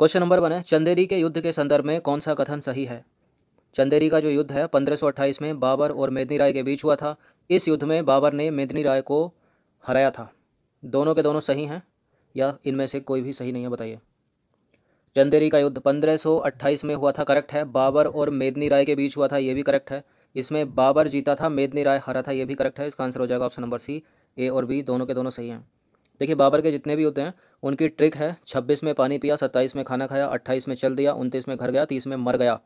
question number one है चंदेरी के युद्ध के संदर्भ में कौन सा कथन सही है चंदेरी का जो युद्ध है पंद्रह में बाबर और मेदनी राय के बीच हुआ था इस युद्ध में बाबर ने मेदनी राय को हराया था दोनों के दोनों सही हैं या इनमें से कोई भी सही नहीं है बताइए चंदेरी का युद्ध 1528 में हुआ था करेक्ट है बाबर और मेदनी राय के बीच हुआ था ये भी करेक्ट है इसमें बाबर जीता था मेदनी राय हरा था ये भी करेक्ट है इसका आंसर हो जाएगा ऑप्शन नंबर सी ए और बी दोनों के दोनों सही हैं देखिए बाबर के जितने भी होते हैं उनकी ट्रिक है छब्बीस में पानी पिया सत्ताईस में खाना खाया अट्ठाईस में चल दिया उनतीस में घर गया तीस में मर गया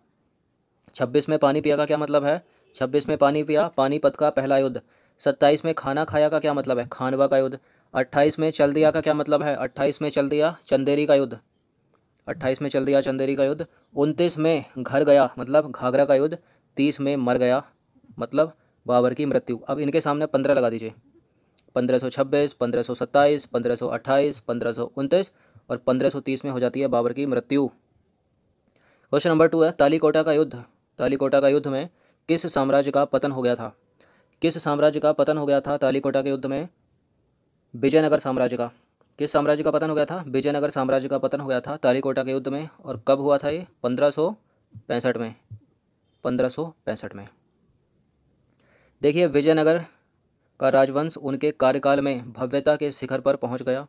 छब्बीस में पानी पिया का क्या मतलब है छब्बीस में पानी पिया पानीपत का पहला युद्ध सत्ताईस में खाना खाया का क्या मतलब है खानवा का युद्ध अट्ठाईस में चल दिया का क्या मतलब है अट्ठाईस में चल दिया चंदेरी का युद्ध अट्ठाईस में चल दिया चंदेरी का युद्ध उनतीस में घर गया मतलब घाघरा का युद्ध तीस में मर गया मतलब बाबर की मृत्यु अब इनके सामने पंद्रह लगा दीजिए पंद्रह सौ छब्बीस पंद्रह सौ सत्ताईस पंद्रह सौ अट्ठाईस पंद्रह सौ उनतीस और पंद्रह सौ तीस में हो जाती है बाबर की मृत्यु क्वेश्चन नंबर टू है तालीकोटा का युद्ध तालीकोटा का युद्ध में किस साम्राज्य का पतन हो गया था किस साम्राज्य का पतन हो गया था तालीकोटा के युद्ध में विजयनगर साम्राज्य का किस साम्राज्य का पतन हो गया था विजयनगर साम्राज्य का पतन हो गया था तालीकोटा के युद्ध में और कब हुआ था ये पंद्रह में पंद्रह में देखिए विजयनगर का राजवंश उनके कार्यकाल में भव्यता के शिखर पर पहुंच गया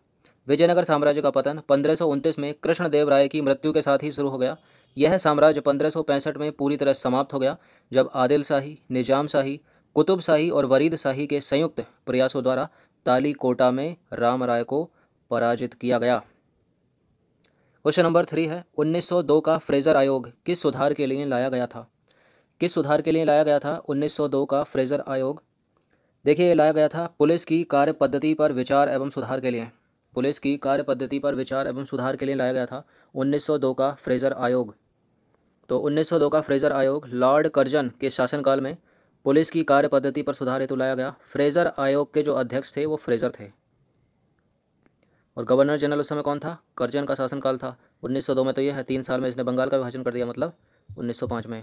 विजयनगर साम्राज्य का पतन पंद्रह में कृष्णदेव राय की मृत्यु के साथ ही शुरू हो गया यह साम्राज्य पंद्रह में पूरी तरह समाप्त हो गया जब आदिल शाही निजाम शाही कुतुब शाही और वरीद शाही के संयुक्त प्रयासों द्वारा ताली कोटा में राम राय को पराजित किया गया क्वेश्चन नंबर थ्री है 1902 का फ्रेजर आयोग किस सुधार के लिए लाया गया था किस सुधार के लिए लाया गया था 1902 का फ्रेजर आयोग देखिए लाया गया था पुलिस की कार्य पद्धति पर विचार एवं सुधार के लिए पुलिस की कार्य पद्धति पर विचार एवं सुधार के लिए लाया गया था 1902 का फ्रेजर आयोग तो 1902 का फ्रेजर आयोग लॉर्ड कर्जन के शासनकाल में पुलिस की कार्य पद्धति पर सुधार हेतु लाया गया फ्रेजर आयोग के जो अध्यक्ष थे वो फ्रेजर थे और गवर्नर जनरल उस समय कौन था कर्जन का शासनकाल था 1902 में तो यह है तीन साल में इसने बंगाल का विभाजन कर दिया मतलब 1905 में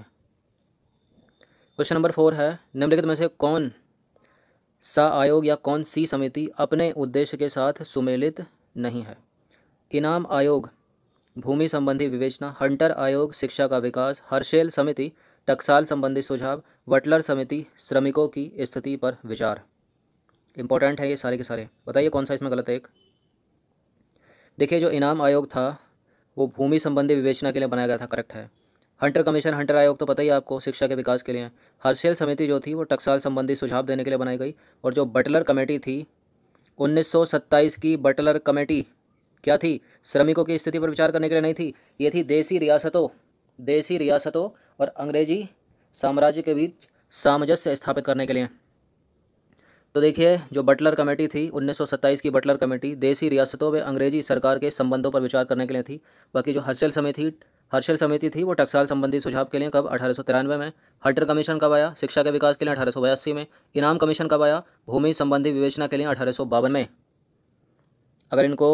क्वेश्चन नंबर फोर है निम्नलिखित में से कौन सा आयोग या कौन सी समिति अपने उद्देश्य के साथ सुमेलित नहीं है इनाम आयोग भूमि संबंधी विवेचना हंटर आयोग शिक्षा का विकास हर्षेल समिति टकसाल संबंधी सुझाव वटलर समिति श्रमिकों की स्थिति पर विचार इंपॉर्टेंट है ये सारे के सारे बताइए कौन सा इसमें गलत है एक देखिए जो इनाम आयोग था वो भूमि संबंधी विवेचना के लिए बनाया गया था करेक्ट है हंटर कमीशन हंटर आयोग तो पता ही आपको शिक्षा के विकास के लिए हर्षेल समिति जो थी वो टकसाल संबंधी सुझाव देने के लिए बनाई गई और जो बटलर कमेटी थी 1927 की बटलर कमेटी क्या थी श्रमिकों की स्थिति पर विचार करने के लिए नहीं थी ये थी देसी रियासतों देसी रियासतों और अंग्रेजी साम्राज्य के बीच सामंजस्य स्थापित करने के लिए तो देखिए जो बटलर कमेटी थी 1927 की बटलर कमेटी देसी रियासतों में अंग्रेजी सरकार के संबंधों पर विचार करने के लिए थी बाकी जो हर्षल समिति हर्षल समिति थी वो टक्साल संबंधी सुझाव के लिए कब अठारह में हटर कमीशन कब आया शिक्षा के विकास के लिए अठारह में इनाम कमीशन कब आया भूमि संबंधी विवेचना के लिए अठारह में अगर इनको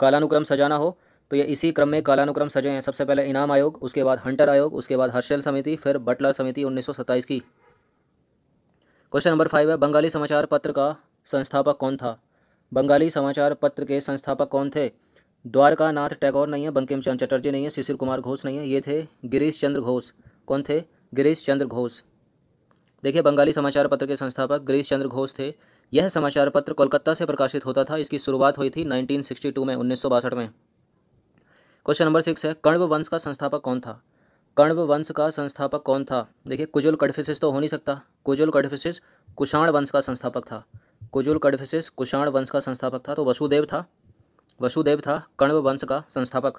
कालानुक्रम सजाना हो तो ये इसी क्रम में कालानुक्रम सजे हैं सबसे पहले इनाम आयोग उसके बाद हंटर आयोग उसके बाद हर्षल समिति फिर बटलर समिति 1927 की क्वेश्चन नंबर फाइव है बंगाली समाचार पत्र का संस्थापक कौन था बंगाली समाचार पत्र के संस्थापक कौन थे द्वारकानाथ टैगोर नहीं है बंकिम चंद चटर्जी नहीं है शिशिर कुमार घोष नहीं है ये थे गिरीश चंद्र घोष कौन थे गिरीश चंद्र घोष देखिए बंगाली समाचार पत्र के संस्थापक गिरीश चंद्र घोष थे यह समाचार पत्र कोलकाता से प्रकाशित होता था इसकी शुरुआत हुई थी 1962 में उन्नीस में क्वेश्चन नंबर सिक्स है कण्व वंश का संस्थापक कौन था कण्व वंश का संस्थापक कौन था देखिए कुजुल कडफिसिस तो हो नहीं सकता कुजुल कडफिसिस कुषाण वंश का संस्थापक था कुजुल कडफिसिस कुषाण वंश का संस्थापक था तो वसुदेव था वसुदेव था कण्व वंश का संस्थापक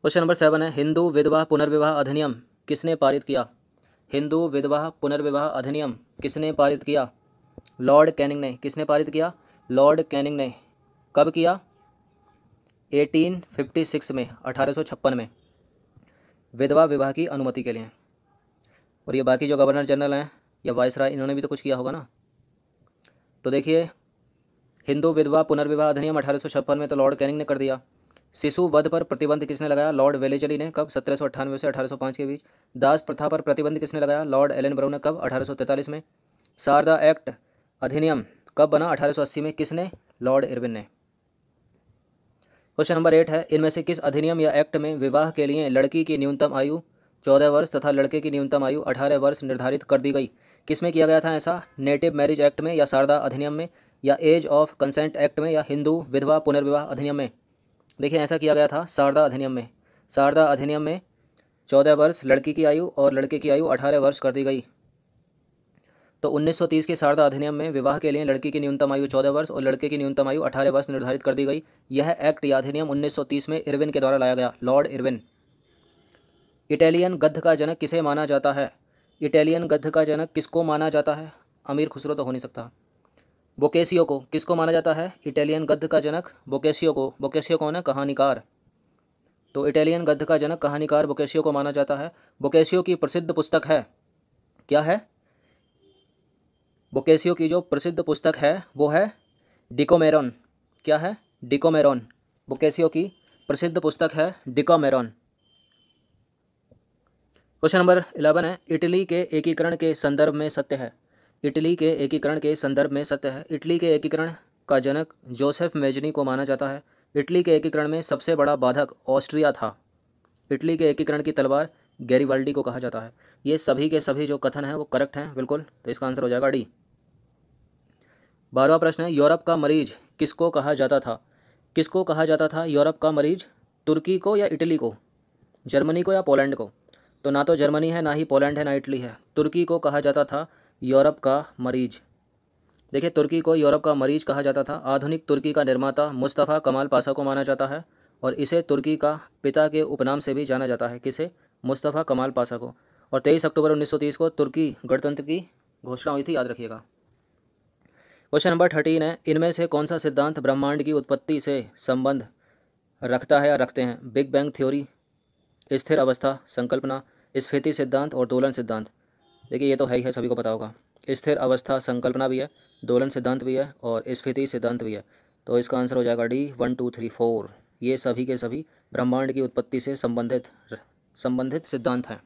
क्वेश्चन नंबर सेवन है हिंदू विधवा पुनर्विवाह अधिनियम किसने पारित किया हिंदू विधवा पुनर्विवाह अधिनियम किसने पारित किया लॉर्ड कैनिंग ने किसने पारित किया लॉर्ड कैनिंग ने कब किया 1856 में 1856 में विधवा विवाह की अनुमति के लिए और ये बाकी जो गवर्नर जनरल हैं या वायसराय इन्होंने भी तो कुछ किया होगा ना तो देखिए हिंदू विधवा पुनर्विवाह अधिनियम अठारह में तो लॉर्ड कैनिंग ने कर दिया शिशु वध पर प्रतिबंध किसने लगाया लॉर्ड वेलेजली ने कब सत्रह से 1805 के बीच दास प्रथा पर प्रतिबंध किसने लगाया लॉर्ड एलन ब्राउन ने कब 1843 में शारदा एक्ट अधिनियम कब बना 1880 में किसने लॉर्ड इरविन ने क्वेश्चन नंबर एट है इनमें से किस अधिनियम या एक्ट में विवाह के लिए लड़की की न्यूनतम आयु चौदह वर्ष तथा लड़के की न्यूनतम आयु अठारह वर्ष निर्धारित कर दी गई किसमें किया गया था ऐसा नेटिव मैरिज एक्ट में या शारदा अधिनियम में या एज ऑफ कंसेंट एक्ट में या हिंदू विधवा पुनर्विवाह अधिनियम में देखिए ऐसा किया गया था शारदा अधिनियम में शारदा अधिनियम में चौदह वर्ष लड़की की आयु और लड़के की आयु अठारह वर्ष कर दी गई तो 1930 के शारदा अधिनियम में विवाह के लिए लड़की की न्यूनतम आयु 14 वर्ष और लड़के की न्यूनतम आयु 18 वर्ष निर्धारित कर दी गई यह एक्ट या अधिनियम 1930 में इरविन के द्वारा लाया गया लॉर्ड इरविन इटालियन गद्ध का जनक किसे माना जाता है इटालियन गद्ध का जनक किसको माना जाता है अमीर खुसरो तो हो नहीं सकता बोकेसियो को किसको माना जाता है इटालियन गद्य का जनक बोकेसियो को बोकेसियो कौन है कहानीकार तो इटालियन गद्य का जनक कहानीकार बोकेसियो को माना जाता है बोकेसियो की प्रसिद्ध पुस्तक है क्या है बोकेसियो की जो प्रसिद्ध पुस्तक है वो है डिकोमेरॉन क्या है डिकोमेरॉन बोकेसियो की प्रसिद्ध पुस्तक है डिकोमेरॉन क्वेश्चन नंबर इलेवन है इटली के एकीकरण के संदर्भ में सत्य है इटली के एकीकरण के संदर्भ में सत्य है इटली के एकीकरण का जनक जोसेफ मेजनी को माना जाता है इटली के एकीकरण में सबसे बड़ा बाधक ऑस्ट्रिया था इटली के एकीकरण की तलवार गैरीवाल्डी को कहा जाता है ये सभी के सभी जो कथन हैं वो करेक्ट हैं बिल्कुल तो इसका आंसर हो जाएगा डी बारहवा प्रश्न है यूरोप का मरीज किसको कहा जाता था किसको कहा जाता था यूरोप का मरीज तुर्की को या इटली को जर्मनी को या पोलैंड को तो ना तो जर्मनी है ना ही पोलैंड है ना इटली है तुर्की को कहा जाता था यूरोप का मरीज देखिए तुर्की को यूरोप का मरीज कहा जाता था आधुनिक तुर्की का निर्माता मुस्तफ़ा कमाल पासा को माना जाता है और इसे तुर्की का पिता के उपनाम से भी जाना जाता है किसे मुस्तफ़ा कमाल पासा को और 23 अक्टूबर 1930 को तुर्की गणतंत्र की घोषणा हुई थी याद रखिएगा क्वेश्चन नंबर थर्टीन है इनमें से कौन सा सिद्धांत ब्रह्मांड की उत्पत्ति से संबंध रखता है या रखते हैं बिग बैंग थ्योरी स्थिर अवस्था संकल्पना स्फीति सिद्धांत और दोलन सिद्धांत देखिए ये तो है ही है सभी को पता होगा स्थिर अवस्था संकल्पना भी है दोलन सिद्धांत भी है और स्फीति सिद्धांत भी है तो इसका आंसर हो जाएगा D one two three four ये सभी के सभी ब्रह्मांड की उत्पत्ति से संबंधित संबंधित सिद्धांत हैं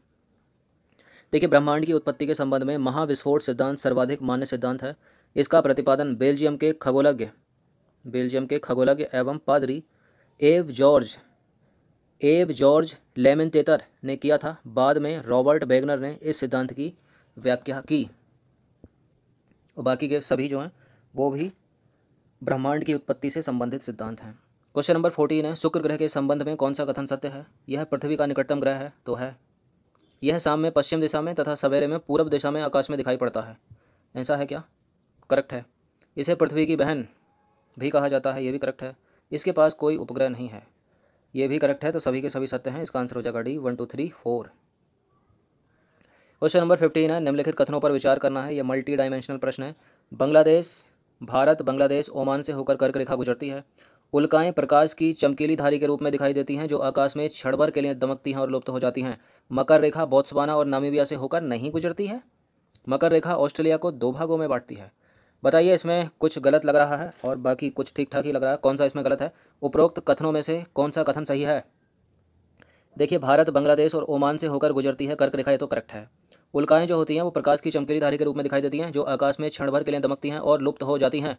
देखिए ब्रह्मांड की उत्पत्ति के संबंध में महाविस्फोट सिद्धांत सर्वाधिक मान्य सिद्धांत है इसका प्रतिपादन बेल्जियम के खगोलज्ञ बेल्जियम के खगोलज्ञ एवं पादरी एव जॉर्ज एव जॉर्ज लेमिनतेतर ने किया था बाद में रॉबर्ट बेगनर ने इस सिद्धांत की व्याख्या की और बाकी के सभी जो हैं वो भी ब्रह्मांड की उत्पत्ति से संबंधित सिद्धांत हैं क्वेश्चन नंबर फोर्टीन है शुक्र ग्रह के संबंध में कौन सा कथन सत्य है यह पृथ्वी का निकटतम ग्रह है तो है यह शाम में पश्चिम दिशा में तथा सवेरे में पूर्व दिशा में आकाश में दिखाई पड़ता है ऐसा है क्या करेक्ट है इसे पृथ्वी की बहन भी कहा जाता है यह भी करेक्ट है इसके पास कोई उपग्रह नहीं है ये भी करेक्ट है तो सभी के सभी सत्य हैं इसका आंसर हो जाएगा D one two three four question number fifteen है निम्नलिखित कथनों पर विचार करना है यह मल्टी डायमेंशनल प्रश्न है बांग्लादेश भारत बांग्लादेश ओमान से होकर कर्क रेखा गुजरती है उल्काएं प्रकाश की चमकीली धारी के रूप में दिखाई देती हैं जो आकाश में क्षणभर के लिए दमकती हैं और लुप्त हो जाती हैं मकर रेखा बोत्सवाना और नामीबिया से होकर नहीं गुजरती है मकर रेखा ऑस्ट्रेलिया को दो भागों में बांटती है बताइए इसमें कुछ गलत लग रहा है और बाकी कुछ ठीक ठाक ही लग रहा है कौन सा इसमें गलत है उपरोक्त कथनों में से कौन सा कथन सही है देखिए भारत बांग्लादेश और ओमान से होकर गुजरती है कर्क रेखा ये तो करेक्ट है उल्काएं जो होती हैं वो प्रकाश की चमकीली धारी के रूप में दिखाई देती हैं जो आकाश में क्षण भर के लिए दमकती हैं और लुप्त हो जाती हैं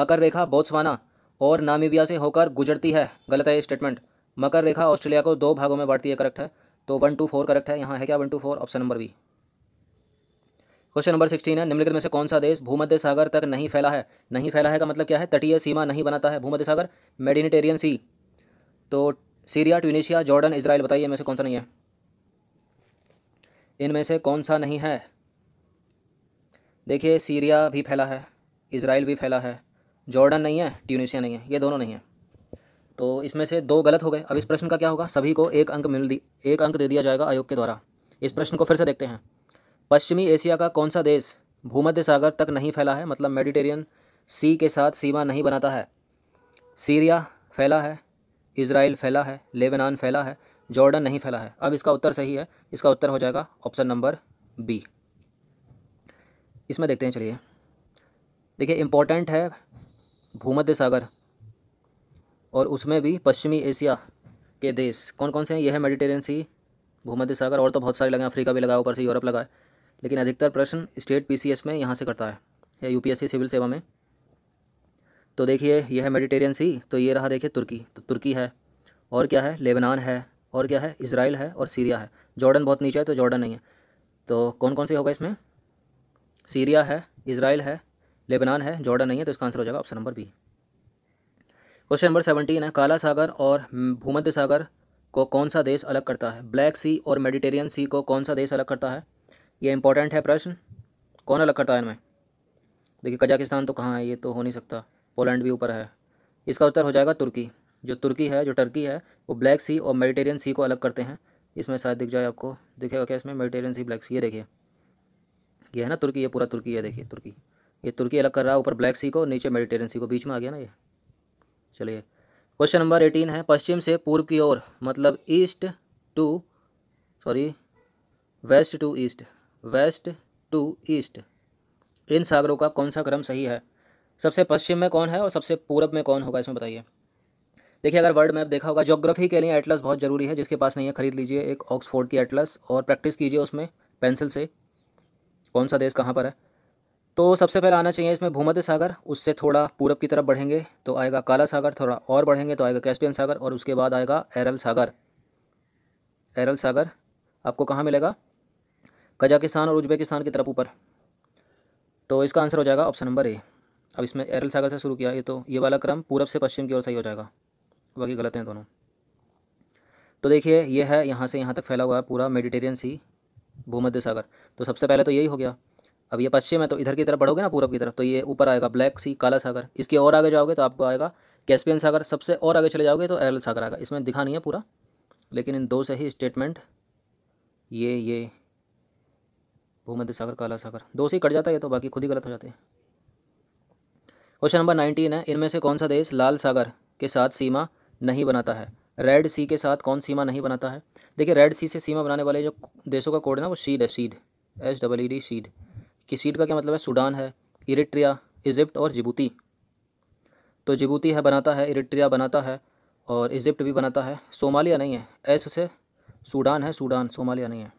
मकर रेखा बोत्सवाना और नामीबिया से होकर गुजरती है गलत है स्टेटमेंट मकर रेखा ऑस्ट्रेलिया को दो भागों में बांटती है करेक्ट है तो वन टू फोर करेक्ट है यहाँ है क्या one two four option number B question number sixteen है निम्नलिखित में से कौन सा देश भूमध्य सागर तक नहीं फैला है नहीं फैला है का मतलब क्या है तटीय सीमा नहीं बनाता है भूमध्य सागर मेडिनेटेरियन सी तो सीरिया ट्यूनिशिया जॉर्डन इसराइल बताइए में से कौन सा नहीं है इनमें से कौन सा नहीं है देखिए सीरिया भी फैला है इसराइल भी फैला है जॉर्डन नहीं है ट्यूनिशिया नहीं है ये दोनों नहीं है तो इसमें से दो गलत हो गए अब इस प्रश्न का क्या होगा सभी को एक अंक मिल दी एक अंक दे दिया जाएगा आयोग के द्वारा इस प्रश्न को फिर से देखते हैं पश्चिमी एशिया का कौन सा देश भूमध्य सागर तक नहीं फैला है मतलब मेडिटेरियन सी के साथ सीमा नहीं बनाता है सीरिया फैला है इसराइल फैला है लेबनान फैला है जॉर्डन नहीं फैला है अब इसका उत्तर सही है इसका उत्तर हो जाएगा ऑप्शन नंबर बी इसमें देखते हैं चलिए देखिए इम्पोर्टेंट है भूमध्य सागर और उसमें भी पश्चिमी एशिया के देश कौन कौन से हैं यह है मेडिटेरियन सी भूमध्य सागर और तो बहुत सारे लगे अफ्रीका भी लगा ऊपर से यूरोप लगा है लेकिन अधिकतर प्रश्न स्टेट पीसीएस में यहाँ से करता है या यूपीएससी सिविल सेवा में तो देखिए यह है मेडिटेरियन सी तो ये रहा देखिए तुर्की तो तुर्की है और क्या है लेबनान है और क्या है इसराइल है और सीरिया है जॉर्डन बहुत नीचे है तो जॉर्डन नहीं है तो कौन कौन से होगा इसमें सीरिया है इसराइल है लेबनान है जॉर्डन नहीं है तो इसका आंसर हो जाएगा option number B question number seventeen है काला सागर और भूमध्य सागर को कौन सा देश अलग करता है ब्लैक सी और मेडिटेरियन सी को कौन सा देश अलग करता है ये इंपॉर्टेंट है प्रश्न कौन अलग करता है इनमें देखिए कजाकिस्तान तो कहाँ है ये तो हो नहीं सकता पोलैंड भी ऊपर है इसका उत्तर हो जाएगा तुर्की जो तुर्की है जो टर्की है वो ब्लैक सी और मेडिटेरियन सी को अलग करते हैं इसमें शायद दिख जाए आपको दिखेगा क्या इसमें मेडिटेरियन सी ब्लैक सी ये देखिए ये है ना तुर्की ये पूरा तुर्की है देखिए तुर्की ये तुर्की अलग कर रहा है ऊपर ब्लैक सी को नीचे मेडिटेरियन सी को बीच में आ गया ना ये चलिए क्वेश्चन नंबर एटीन है पश्चिम से पूर्व की ओर मतलब east to sorry west to east west to east इन सागरों का कौन सा क्रम सही है सबसे पश्चिम में कौन है और सबसे पूर्व में कौन होगा इसमें बताइए देखिए अगर वर्ल्ड मैप देखा होगा जोग्राफी के लिए एटलस बहुत ज़रूरी है जिसके पास नहीं है खरीद लीजिए एक ऑक्सफोर्ड की एटलस और प्रैक्टिस कीजिए उसमें पेंसिल से कौन सा देश कहाँ पर है तो सबसे पहले आना चाहिए इसमें भूमध्य सागर उससे थोड़ा पूरब की तरफ बढ़ेंगे तो आएगा काला सागर थोड़ा और बढ़ेंगे तो आएगा कैस्पियन सागर और उसके बाद आएगा एरल सागर एरल सागर आपको कहाँ मिलेगा कजाकिस्तान और उज्बेकिस्तान की तरफ ऊपर तो इसका आंसर हो जाएगा ऑप्शन नंबर ए अब इसमें एरल सागर से शुरू किया ये तो ये वाला क्रम पूरब से पश्चिम की ओर सही हो जाएगा बाकी गलत हैं दोनों तो देखिए ये है यहाँ से यहाँ तक फैला हुआ है पूरा मेडिटेरियन सी भूमध्य सागर तो सबसे पहले तो यही हो गया अब ये पश्चिम है तो इधर की तरफ बढ़ोगे ना पूरब की तरफ तो ये ऊपर आएगा ब्लैक सी काला सागर इसके और आगे जाओगे तो आपको आएगा कैस्पियन सागर सबसे और आगे चले जाओगे तो एरल सागर आएगा इसमें दिखा नहीं है पूरा लेकिन इन दो से ही स्टेटमेंट ये ये भूमध्य सागर काला सागर दो से ही कट जाता है तो बाकी खुद ही गलत हो जाते हैं क्वेश्चन नंबर नाइनटीन है इनमें से कौन सा देश लाल सागर के साथ सीमा नहीं बनाता है रेड सी के साथ कौन सीमा नहीं बनाता है देखिए रेड सी से सीमा बनाने वाले जो देशों का कोड है ना वो शीड है seed H double E D शीड कि सीड का क्या मतलब है सूडान है इरिट्रिया इजिप्ट और जिबूती तो जिबूती है बनाता है इरिट्रिया बनाता है और इजिप्ट भी बनाता है सोमालिया नहीं है एस से सूडान है सूडान सोमालिया नहीं है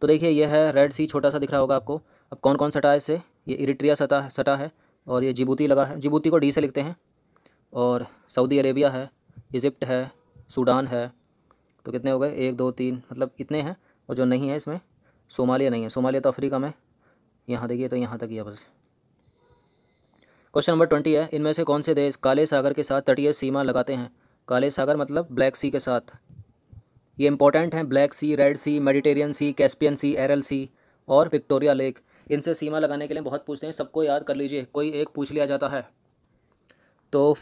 तो देखिए यह है रेड सी छोटा सा दिख रहा होगा आपको अब कौन कौन सटा है इससे ये इरिट्रिया सटा सटा है और ये जिबूती लगा है जिबूती को डी से लिखते हैं और सऊदी अरेबिया है इजिप्ट है सूडान है तो कितने हो गए एक दो तीन मतलब इतने हैं और जो नहीं है इसमें सोमालिया नहीं है सोमालिया तो अफ्रीका में यहाँ देखिए तो यहाँ तक ही बस क्वेश्चन नंबर ट्वेंटी है इनमें से कौन से देश काले सागर के साथ तटीय सीमा लगाते हैं काले सागर मतलब ब्लैक सी के साथ ये इंपॉर्टेंट हैं Black Sea Red Sea Mediterranean Sea Caspian Sea Aral Sea और विक्टोरिया लेक इनसे सीमा लगाने के लिए बहुत पूछते हैं सबको याद कर लीजिए कोई एक पूछ लिया जाता है तो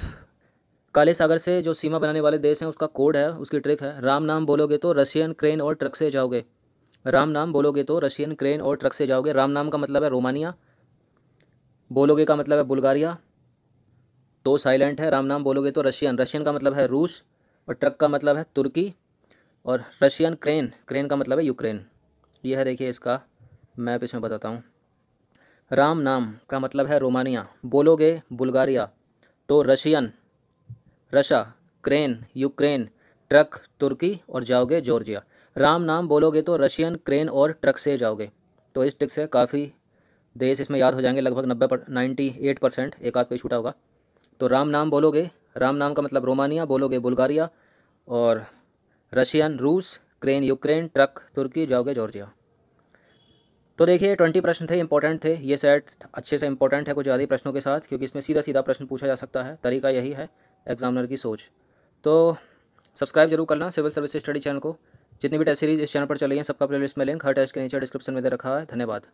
काले सागर से जो सीमा बनाने वाले देश हैं उसका कोड है उसकी ट्रिक है राम नाम बोलोगे तो रशियन क्रेन और ट्रक से जाओगे राम नाम बोलोगे तो रशियन क्रेन और ट्रक से जाओगे राम नाम का मतलब है रोमानिया बोलोगे का मतलब है बुल्गारिया तो साइलेंट है राम नाम बोलोगे तो रशियन रशियन का मतलब है रूस और ट्रक का मतलब है तुर्की और रशियन क्रेन क्रेन का मतलब है यूक्रेन यह है देखिए इसका मैप इसमें बताता हूँ राम नाम का मतलब है रोमानिया बोलोगे बुल्गारिया तो Russian Russia crane Ukraine truck तुर्की और जाओगे जॉर्जिया राम नाम बोलोगे तो रशियन क्रेन और ट्रक से जाओगे तो इस ट्रिक से काफ़ी देश इसमें याद हो जाएंगे लगभग नब्बे पर नाइन्टी एट परसेंट एक आध कोई छूटा होगा तो राम नाम बोलोगे राम नाम का मतलब रोमानिया बोलोगे बुल्गारिया और रशियन रूस क्रेन यूक्रेन ट्रक तुर्की जाओगे जॉर्जिया तो देखिए ट्वेंटी प्रश्न थे इंपॉर्टेंट थे ये सेट अच्छे से इंपॉर्टेंट है कुछ ज़्यादा प्रश्नों के साथ क्योंकि इसमें सीधा सीधा प्रश्न पूछा जा सकता है तरीका यही है एग्जामिनर की सोच तो सब्सक्राइब जरूर करना सिविल सर्विस स्टडी चैनल को जितनी भी टेस्ट सीरीज इस चैनल पर चली है सबका लिस्ट में लिंक हर टेस्ट के नीचे डिस्क्रिप्शन में दे रखा है धन्यवाद